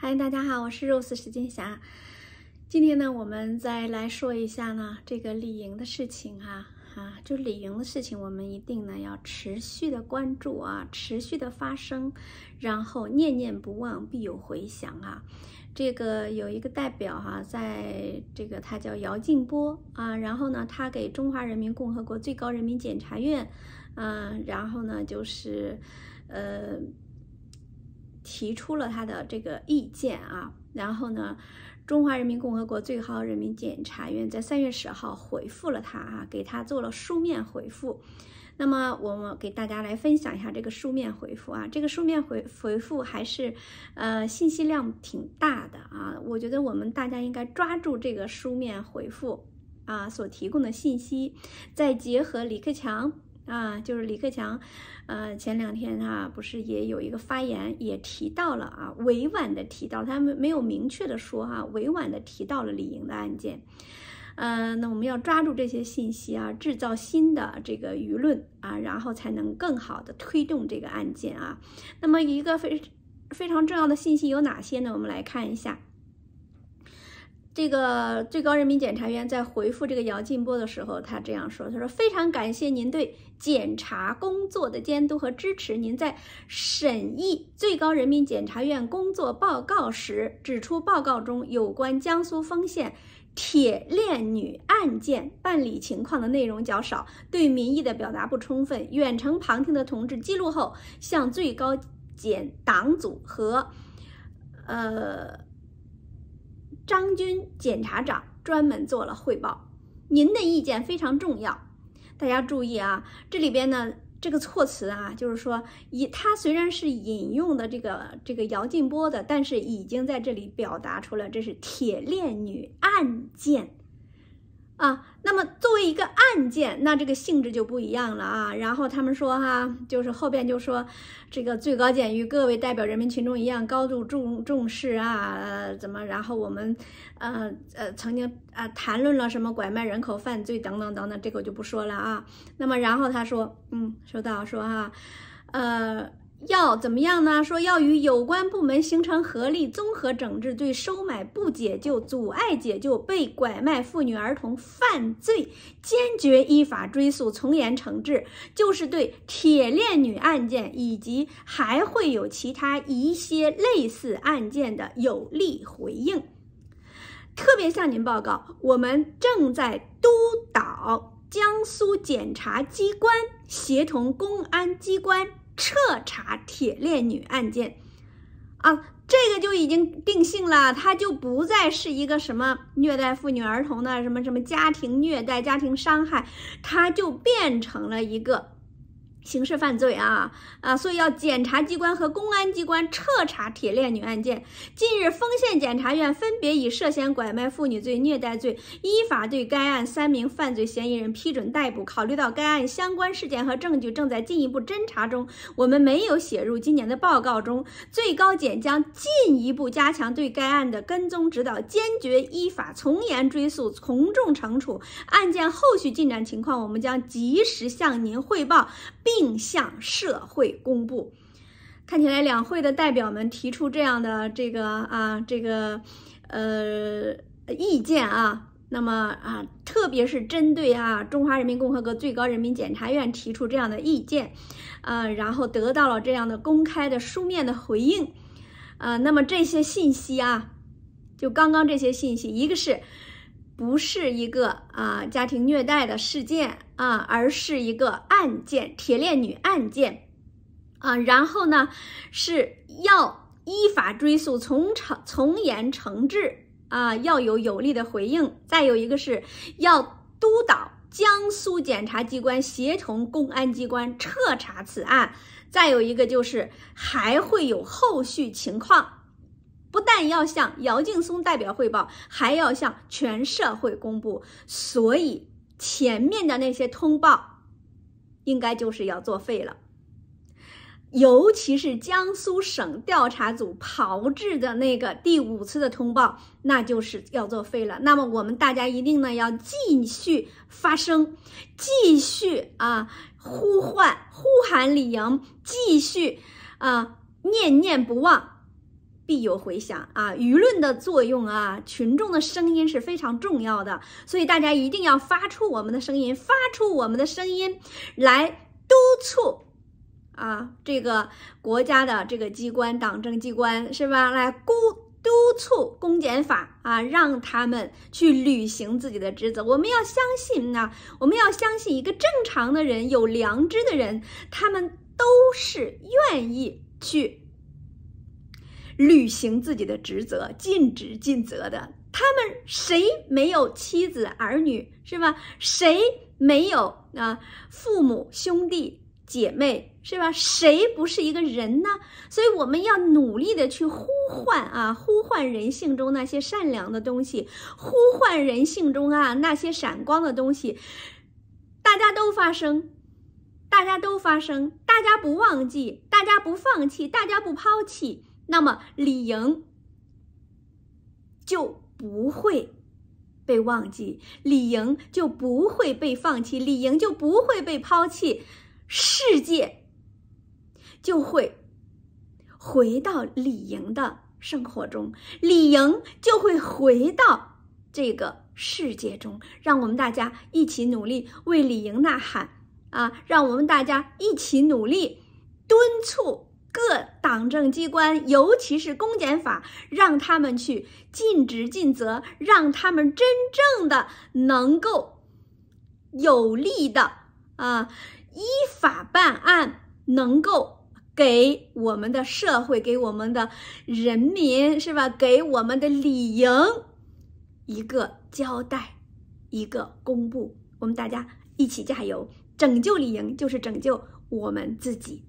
嗨，大家好，我是 Rose 石金霞。今天呢，我们再来说一下呢这个李莹的事情啊啊，就李莹的事情，我们一定呢要持续的关注啊，持续的发生，然后念念不忘必有回响啊。这个有一个代表哈，在这个他叫姚劲波啊，然后呢，他给中华人民共和国最高人民检察院，嗯，然后呢就是呃。提出了他的这个意见啊，然后呢，中华人民共和国最高人民检察院在三月十号回复了他啊，给他做了书面回复。那么我们给大家来分享一下这个书面回复啊，这个书面回回复还是呃信息量挺大的啊，我觉得我们大家应该抓住这个书面回复啊所提供的信息，再结合李克强。啊，就是李克强，呃，前两天啊，不是也有一个发言，也提到了啊，委婉的提到，他没没有明确的说哈，委婉的提到了李莹的案件，嗯，那我们要抓住这些信息啊，制造新的这个舆论啊，然后才能更好的推动这个案件啊。那么一个非非常重要的信息有哪些呢？我们来看一下。这个最高人民检察院在回复这个姚劲波的时候，他这样说：“他说非常感谢您对检察工作的监督和支持。您在审议最高人民检察院工作报告时，指出报告中有关江苏丰县铁链女案件办理情况的内容较少，对民意的表达不充分。远程旁听的同志记录后，向最高检党组和，呃。”张军检察长专门做了汇报，您的意见非常重要。大家注意啊，这里边呢，这个措辞啊，就是说，以他虽然是引用的这个这个姚劲波的，但是已经在这里表达出了这是铁链女案件。啊，那么作为一个案件，那这个性质就不一样了啊。然后他们说哈，就是后边就说，这个最高检与各位代表人民群众一样高度重重视啊，怎么？然后我们，呃呃，曾经啊谈论了什么拐卖人口犯罪等等等等，这个我就不说了啊。那么然后他说，嗯，收到，说哈，呃。要怎么样呢？说要与有关部门形成合力，综合整治对收买、不解救、阻碍解救被拐卖妇女儿童犯罪，坚决依法追诉，从严惩治，就是对铁链女案件以及还会有其他一些类似案件的有力回应。特别向您报告，我们正在督导江苏检察机关协同公安机关。彻查铁链女案件，啊，这个就已经定性了，她就不再是一个什么虐待妇女儿童的什么什么家庭虐待、家庭伤害，她就变成了一个。刑事犯罪啊啊！所以要检察机关和公安机关彻查铁链女案件。近日，丰县检察院分别以涉嫌拐卖妇女罪、虐待罪，依法对该案三名犯罪嫌疑人批准逮捕。考虑到该案相关事件和证据正在进一步侦查中，我们没有写入今年的报告中。最高检将进一步加强对该案的跟踪指导，坚决依法从严追诉、从重惩处。案件后续进展情况，我们将及时向您汇报，并。并向社会公布，看起来两会的代表们提出这样的这个啊这个呃意见啊，那么啊特别是针对啊中华人民共和国最高人民检察院提出这样的意见，啊然后得到了这样的公开的书面的回应，啊那么这些信息啊，就刚刚这些信息，一个是。不是一个啊家庭虐待的事件啊，而是一个案件，铁链女案件啊。然后呢，是要依法追诉，从惩从严惩治啊，要有有力的回应。再有一个是要督导江苏检察机关协同公安机关彻查此案。再有一个就是还会有后续情况。不但要向姚劲松代表汇报，还要向全社会公布，所以前面的那些通报应该就是要作废了。尤其是江苏省调查组炮制的那个第五次的通报，那就是要作废了。那么我们大家一定呢要继续发声，继续啊呼唤、呼喊李莹，继续啊念念不忘。必有回响啊！舆论的作用啊，群众的声音是非常重要的，所以大家一定要发出我们的声音，发出我们的声音来督促啊，这个国家的这个机关、党政机关是吧？来督督促公检法啊，让他们去履行自己的职责。我们要相信呢，我们要相信一个正常的人、有良知的人，他们都是愿意去。履行自己的职责，尽职尽责的。他们谁没有妻子儿女，是吧？谁没有啊父母兄弟姐妹，是吧？谁不是一个人呢？所以我们要努力的去呼唤啊，呼唤人性中那些善良的东西，呼唤人性中啊那些闪光的东西。大家都发声，大家都发声，大家不忘记，大家不放弃，大家不抛弃。那么，李莹就不会被忘记，李莹就不会被放弃，李莹就不会被抛弃，世界就会回到李莹的生活中，李莹就会回到这个世界中。让我们大家一起努力为李莹呐喊啊！让我们大家一起努力敦促。各党政机关，尤其是公检法，让他们去尽职尽责，让他们真正的能够有力的啊依法办案，能够给我们的社会、给我们的人民，是吧？给我们的李莹一个交代，一个公布。我们大家一起加油，拯救李莹就是拯救我们自己。